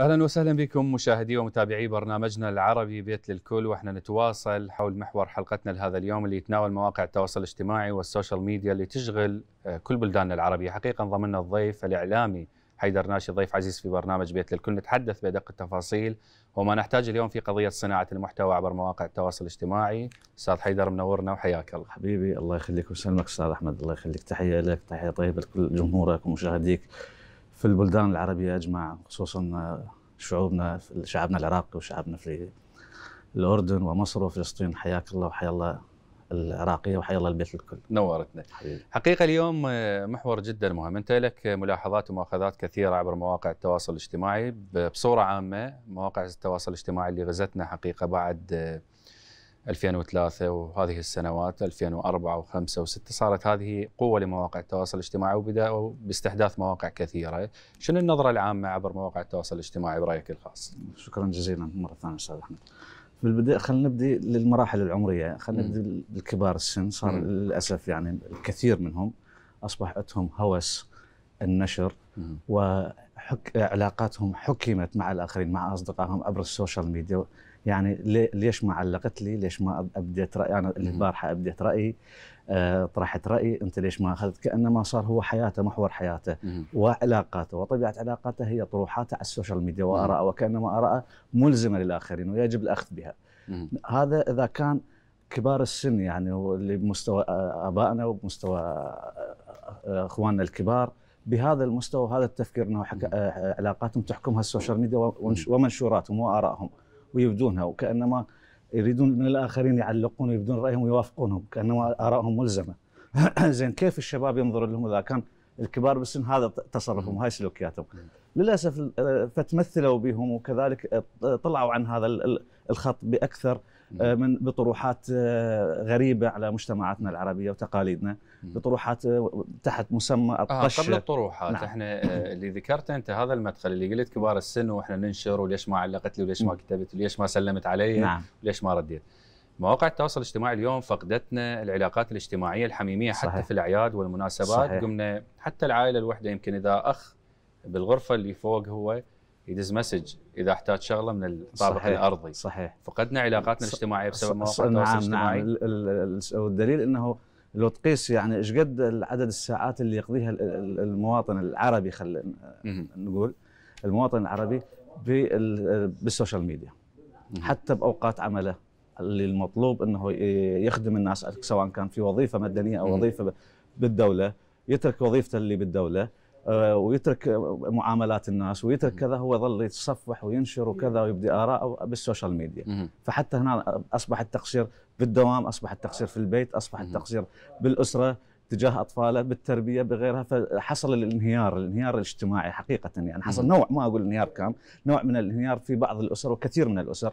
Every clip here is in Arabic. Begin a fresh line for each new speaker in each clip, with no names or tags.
اهلا وسهلا بكم مشاهدي ومتابعي برنامجنا العربي بيت للكل واحنا نتواصل حول محور حلقتنا لهذا اليوم اللي يتناول مواقع التواصل الاجتماعي والسوشيال ميديا اللي تشغل آه، كل بلداننا العربيه، حقيقه ضمننا الضيف الاعلامي حيدر ناشي ضيف عزيز في برنامج بيت للكل نتحدث بادق التفاصيل وما نحتاج اليوم في قضيه صناعه المحتوى عبر مواقع التواصل الاجتماعي، استاذ حيدر منورنا وحياك الله.
حبيبي الله يخليك ويسلمك استاذ احمد الله يخليك تحيه لك تحيه طيبه لكل جمهورك ومشاهديك. في البلدان العربية أجمع خصوصا آه، شعوبنا شعبنا العراقي وشعبنا في الأردن ومصر وفلسطين حياك الله وحيا الله العراقية وحيا الله البيت الكل نورتنا حبيبي.
حقيقة اليوم آه، محور جدا مهم أنت لك ملاحظات ومؤاخذات كثيرة عبر مواقع التواصل الاجتماعي بصورة عامة مواقع التواصل الاجتماعي اللي غزتنا حقيقة بعد آه، 2003 وهذه السنوات 2004 و5 و6 صارت هذه قوه لمواقع التواصل الاجتماعي وبداوا باستحداث مواقع كثيره، شنو النظره العامه عبر مواقع التواصل الاجتماعي برايك الخاص؟ شكرا جزيلا مره ثانيه استاذ احمد. في البدايه خلينا نبدي
للمراحل العمريه، خلينا نبدي بالكبار السن صار مم. للاسف يعني الكثير منهم اصبح عندهم هوس النشر وعلاقاتهم وحك... علاقاتهم حكمت مع الاخرين مع اصدقائهم عبر السوشيال ميديا يعني ليش ما علقت لي ليش ما ابديت رايي انا البارحه ابديت رايي طرحت رايي انت ليش ما اخذت كانما صار هو حياته محور حياته وعلاقاته وطبيعه علاقاته هي طروحاته على السوشيال ميديا واراءه وكانما اراءه ملزمه للاخرين ويجب الاخذ بها هذا اذا كان كبار السن يعني اللي بمستوى آه، ابائنا وبمستوى آه، آه، اخواننا الكبار بهذا المستوى وهذا التفكير انه علاقاتهم تحكمها السوشيال ميديا ومنشوراتهم وارائهم ويبدونها وكانما يريدون من الاخرين يعلقون ويبدون رايهم ويوافقونهم كانما ارائهم ملزمه زين كيف الشباب ينظر لهم اذا كان الكبار بالسن هذا تصرفهم هاي سلوكياتهم للاسف فتمثلوا بهم وكذلك طلعوا عن هذا الخط باكثر آه، من بطروحات آه، غريبه على مجتمعاتنا العربيه وتقاليدنا بطروحات آه، تحت مسمى الطش آه قبل الطروحات نعم. احنا
اللي ذكرته انت هذا المدخل اللي قلت كبار السن واحنا ننشر وليش ما علقت لي وليش ما كتبت وليش ما سلمت علي نعم. وليش ما رديت مواقع التواصل الاجتماعي اليوم فقدتنا العلاقات الاجتماعيه الحميميه حتى صحيح. في الاعياد والمناسبات صحيح. قمنا حتى العائله الوحده يمكن اذا اخ بالغرفه اللي فوق هو يدز مسج اذا احتاج شغله من الطابق صحيح الارضي صحيح فقدنا علاقاتنا الاجتماعيه بسبب مواقع التواصل نعم
نعم والدليل انه لو تقيس يعني ايش قد عدد الساعات اللي يقضيها المواطن العربي خلينا نقول المواطن العربي بالسوشيال ميديا حتى باوقات عمله اللي المطلوب انه يخدم الناس سواء كان في وظيفه مدنيه او وظيفه بالدوله يترك وظيفته اللي بالدوله آه، ويترك معاملات الناس ويترك كذا هو ظل يتصفح وينشر وكذا ويبدي آراءه بالسوشيال ميديا فحتى هنا أصبح التقصير بالدوام أصبح التقصير في البيت أصبح التقصير بالأسرة تجاه اطفاله بالتربيه بغيرها فحصل الانهيار الانهيار الاجتماعي حقيقه يعني حصل نوع ما اقول انهيار كام نوع من الانهيار في بعض الاسر وكثير من الاسر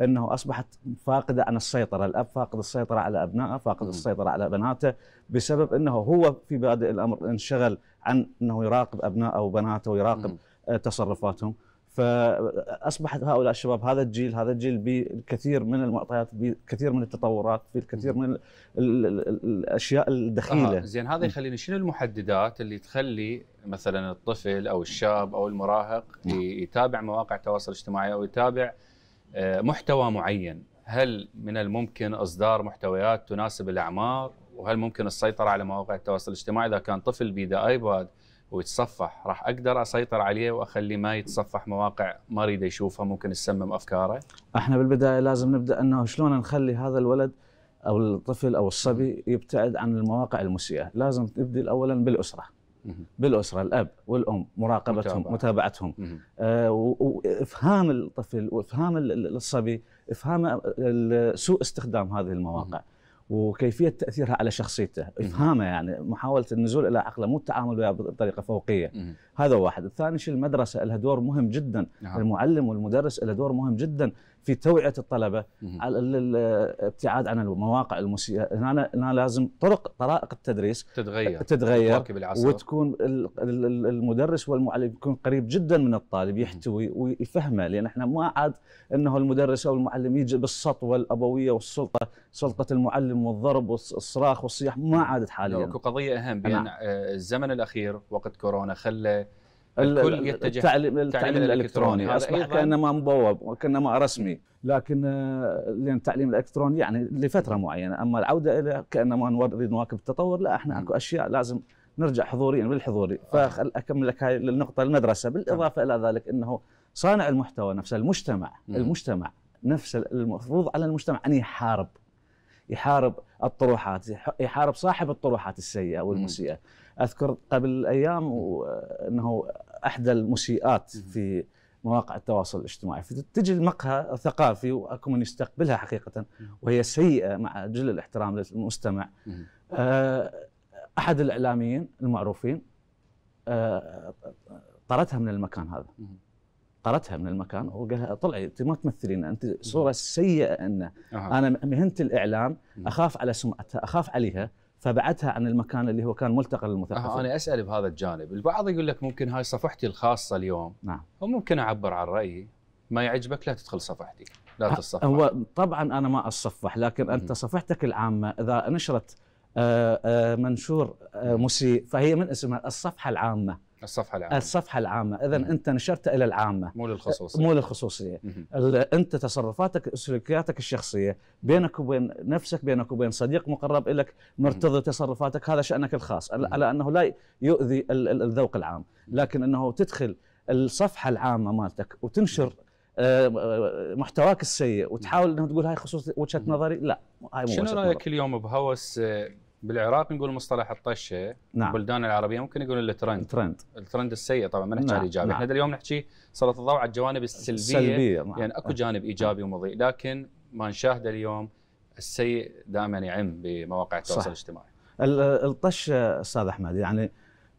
انه اصبحت فاقده عن السيطره، الاب فاقد السيطره على ابنائه، فاقد السيطره على بناته بسبب انه هو في بادئ الامر انشغل عن انه يراقب ابنائه وبناته ويراقب آه، تصرفاتهم فاصبحت هؤلاء الشباب هذا الجيل هذا الجيل بكثير من المعطيات بكثير من التطورات بالكثير من الاشياء الدخيله آه زين
هذا يخليني شنو المحددات اللي تخلي مثلا الطفل او الشاب او المراهق يتابع مواقع التواصل الاجتماعي او يتابع آه، محتوى معين هل من الممكن اصدار محتويات تناسب الاعمار وهل ممكن السيطره على مواقع التواصل الاجتماعي اذا كان طفل بيده ايباد ويتصفح راح اقدر اسيطر عليه واخليه ما يتصفح مواقع ما اريده يشوفها ممكن يسمم افكاره
احنا بالبدايه لازم نبدا انه شلون نخلي هذا الولد او الطفل او الصبي يبتعد عن المواقع المسيئه لازم نبدأ اولا بالاسره بالاسره الاب والام مراقبتهم متابعة. متابعتهم آه وافهام الطفل وافهام الصبي افهام سوء استخدام هذه المواقع مم. وكيفيه تاثيرها على شخصيته افهامه يعني محاوله النزول الى عقله مو التعامل وياه بطريقه فوقيه هذا واحد الثاني شيء المدرسه لها دور مهم جدا نعم. المعلم والمدرس لها دور مهم جدا في توعيه الطلبه الابتعاد عن المواقع المسيئه هنا هنا لازم طرق طرائق التدريس
تتغير تتغير
وتكون المدرس والمعلم يكون قريب جدا من الطالب يحتوي ويفهمه لان احنا ما عاد انه المدرس او المعلم يجي بالسطوه الابويه والسلطه سلطه المعلم والضرب والصراخ والصياح ما عادت حاليا اكو نعم،
قضيه اهم نعم. بان آه، الزمن الاخير وقت كورونا خلى
الكل يتجه التعليم, التعليم الالكتروني اصبح كانما
مبوب وكانما رسمي
لكن آه، لان التعليم الالكتروني يعني لفتره معينه اما العوده الى كانما نريد نواكب التطور لا احنا اكو اشياء لازم نرجع حضوريا بالحضوري فاكمل لك هاي النقطه المدرسه بالاضافه الى ذلك انه صانع المحتوى نفسه المجتمع المجتمع نفسه المفروض على المجتمع ان يحارب يحارب الطروحات يحارب صاحب الطروحات السيئه والمسيئه اذكر قبل ايام آه، انه احدى المسيئات في مواقع التواصل الاجتماعي فتجي المقهى الثقافي واكو من يستقبلها حقيقه وهي سيئه مع جل الاحترام للمستمع آه، احد الاعلاميين المعروفين آه، طردها من المكان هذا طردها من المكان وقالها طلعي انت ما تمثلين انت صوره سيئه انه انا مهنه الاعلام اخاف على سمعتها اخاف عليها فبعتها عن المكان اللي هو كان ملتقى للمثقفين. آه انا
اسال بهذا الجانب، البعض يقول لك ممكن هاي صفحتي الخاصه اليوم نعم وممكن اعبر عن رايي، ما يعجبك لا تدخل صفحتي، لا تصفح. هو
طبعا انا ما اصفح لكن انت صفحتك العامه اذا نشرت آه، آه، منشور آه، مسيء فهي من اسمها الصفحه العامه. الصفحه العامه الصفحه العامه اذا انت نشرت الى العامه مو للخصوصيه مو للخصوصيه انت تصرفاتك سلوكياتك الشخصيه بينك وبين نفسك بينك وبين صديق مقرب لك مرتضي تصرفاتك هذا شانك الخاص على انه لا يؤذي الذوق العام لكن انه تدخل الصفحه العامه مالتك وتنشر آه، آه، محتواك السيء وتحاول انه تقول هاي خصوصية وجهه نظري لا
هاي مو شنو رايك اليوم بهوس آه، بالعراق نقول مصطلح الطشه نعم بلدان العربيه ممكن يقول الترند الترند الترند السيء طبعا ما نحكي نعم. الايجابي نعم. احنا اليوم نحكي سلط الضوء على الجوانب السلبيه السلبيه نعم. يعني اكو نعم. جانب ايجابي ومضيء لكن ما نشاهده اليوم السيء دائما يعم بمواقع التواصل صح. الاجتماعي
الطشه استاذ احمد يعني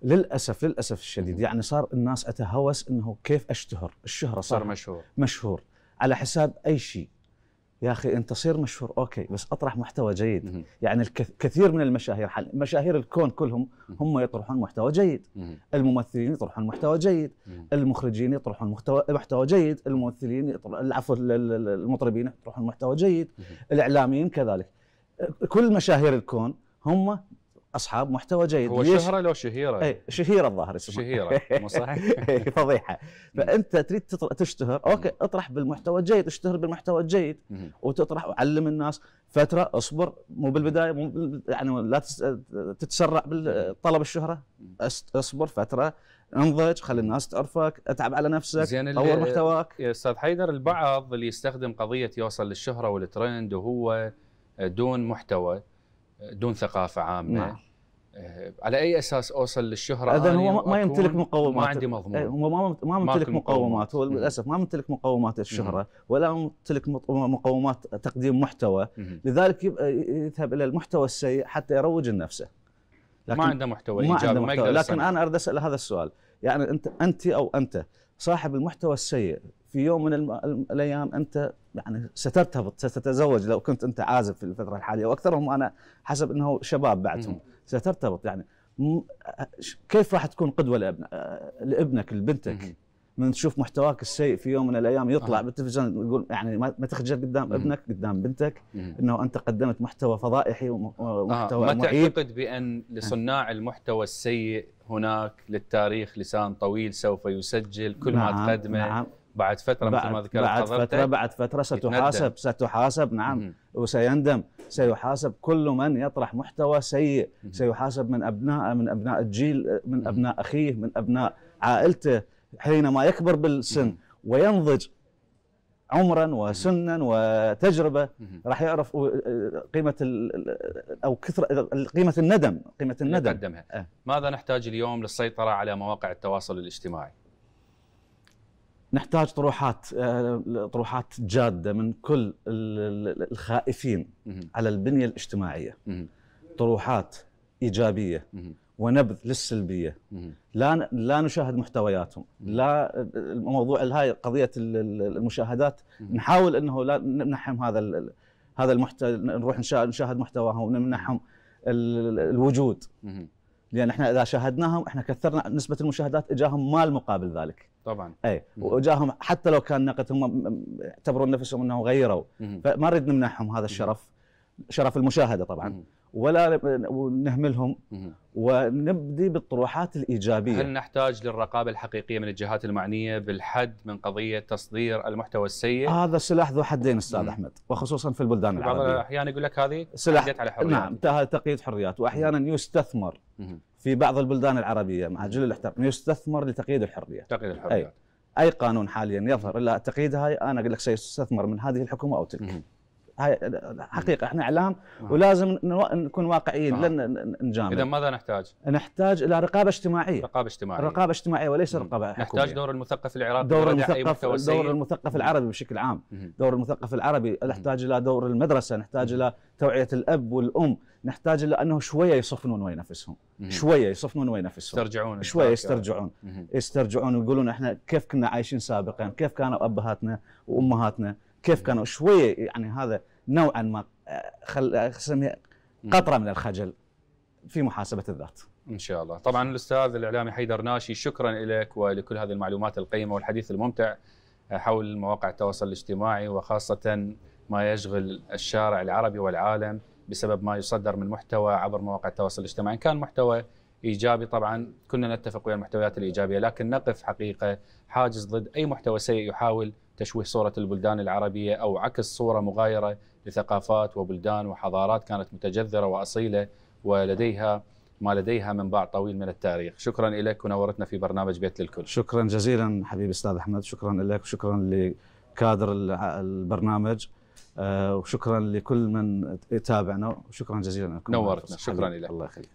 للاسف للاسف الشديد يعني صار الناس اتهوس انه كيف اشتهر الشهره صار, صار مشهور مشهور على حساب اي شيء يا اخي انت صير مشهور اوكي بس اطرح محتوى جيد يعني الكثير من المشاهير حل... مشاهير الكون كلهم هم يطرحون محتوى جيد الممثلين يطرحون محتوى جيد المخرجين يطرحون محتوى محتوى جيد الممثلين العفو المطربين يطرحون محتوى جيد الاعلاميين كذلك كل مشاهير الكون هم اصحاب محتوى جيد هو ليش؟ شهره
لو شهيره اي
شهيره الظاهر اسمها شهيره مو صحيح إيه، فضيحه فانت تريد تشتهر اوكي اطرح بالمحتوى الجيد اشتهر بالمحتوى الجيد وتطرح وعلم الناس فتره اصبر مو بالبدايه مو يعني لا تتسرع بالطلب الشهره اصبر فتره انضج خلي الناس تعرفك اتعب على نفسك زين طور محتواك
يا استاذ حيدر البعض اللي يستخدم قضيه يوصل للشهره والترند وهو دون محتوى دون ثقافه عامه نعم. آه، على اي اساس اوصل للشهره اذا هو ما يمتلك مقومات ما عندي مضمون إيه،
هو ما ما ممتلك مقومات هو للاسف ما ممتلك مقومات الشهره ولا ممتلك مقومات تقديم محتوى لذلك يذهب الى المحتوى السيء حتى يروج لنفسه
ما عنده محتوى ما, عنده محتوى. لكن انا
اريد اسال هذا السؤال يعني انت انت او انت صاحب المحتوى السيء في يوم من الايام انت يعني سترتبط ستتزوج لو كنت انت عازب في الفتره الحاليه واكثرهم انا حسب انه شباب بعدهم سترتبط يعني كيف راح تكون قدوه لابن لابنك لبنتك من تشوف محتواك السيء في يوم من الايام يطلع آه. بالتلفزيون يقول يعني ما تخجل قدام ابنك قدام بنتك انه انت قدمت محتوى فضائحي ومحتوى آه. ما معيب.
تعتقد بان لصناع المحتوى السيء هناك للتاريخ لسان طويل سوف يسجل كل نعم ما تقدمه نعم بعد فتره بعد مثل ما ذكرت بعد فتره بعد
فتره ستحاسب يتندم. ستحاسب نعم م- وسيندم سيحاسب كل من يطرح محتوى سيء م- سيحاسب من ابناء من ابناء الجيل من ابناء اخيه من ابناء عائلته حينما يكبر بالسن م- وينضج عمرا وسنا وتجربه راح يعرف قيمه او كثر قيمه الندم قيمه الندم نقدمها.
أه. ماذا نحتاج اليوم للسيطره على مواقع التواصل الاجتماعي
نحتاج طروحات أه، طروحات جاده من كل الخائفين على البنيه الاجتماعيه طروحات ايجابيه ونبذ للسلبيه لا لا نشاهد محتوياتهم لا الموضوع هاي قضيه المشاهدات نحاول انه لا نمنحهم هذا هذا المحتوى نروح نشاهد محتواهم ونمنحهم الوجود لان احنا اذا شاهدناهم احنا كثرنا نسبه المشاهدات اجاهم مال مقابل ذلك طبعا اي واجاهم حتى لو كان نقد هم اعتبروا نفسهم انه غيروا فما نريد نمنحهم هذا الشرف شرف المشاهده طبعا ولا نهملهم ونبدي بالطروحات الايجابيه. هل
نحتاج للرقابه الحقيقيه من الجهات المعنيه بالحد من قضيه تصدير المحتوى السيء؟
هذا سلاح ذو حدين استاذ مم. احمد وخصوصا في البلدان العربيه. بعض الاحيان
يقول لك هذه سلاح على حريات. نعم
تقييد حريات واحيانا يستثمر في بعض البلدان العربيه مع جل الاحترام يستثمر لتقييد الحريه. تقييد الحريات. أي. اي قانون حاليا يظهر الا تقييد انا اقول لك سيستثمر من هذه الحكومه او تلك. هاي حقيقه احنا اعلام آه. ولازم نكون واقعيين آه. لن نجامل اذا
ماذا نحتاج؟
نحتاج الى رقابه اجتماعيه رقابه اجتماعيه رقابه اجتماعيه وليس رقابه حكوميه نحتاج
دور المثقف العراقي دور المثقف دور
المثقف العربي بشكل عام دور المثقف العربي نحتاج الى دور المدرسه نحتاج الى توعيه الاب والام نحتاج الى انه شويه يصفنون وين نفسهم شويه يصفنون وين نفسهم يسترجعون شويه يسترجعون يسترجعون ويقولون احنا كيف كنا عايشين سابقا كيف كانوا ابهاتنا وامهاتنا كيف كانوا شويه يعني هذا نوعا ما آه، خل آه، قطره من الخجل في محاسبه الذات. ان شاء الله،
طبعا الاستاذ الاعلامي حيدر ناشي شكرا لك ولكل هذه المعلومات القيمه والحديث الممتع آه، حول مواقع التواصل الاجتماعي وخاصه ما يشغل الشارع العربي والعالم بسبب ما يصدر من محتوى عبر مواقع التواصل الاجتماعي، إن كان محتوى ايجابي طبعا كنا نتفق ويا المحتويات الايجابيه لكن نقف حقيقه حاجز ضد اي محتوى سيء يحاول تشويه صورة البلدان العربية أو عكس صورة مغايرة لثقافات وبلدان وحضارات كانت متجذرة وأصيلة ولديها ما لديها من باع طويل من التاريخ شكرا لك ونورتنا في برنامج بيت للكل
شكرا جزيلا حبيبي أستاذ أحمد شكرا لك وشكرا لكادر البرنامج آه، وشكرا لكل من تابعنا وشكرا جزيلا لكم نورتنا شكرا لك
الله يخليك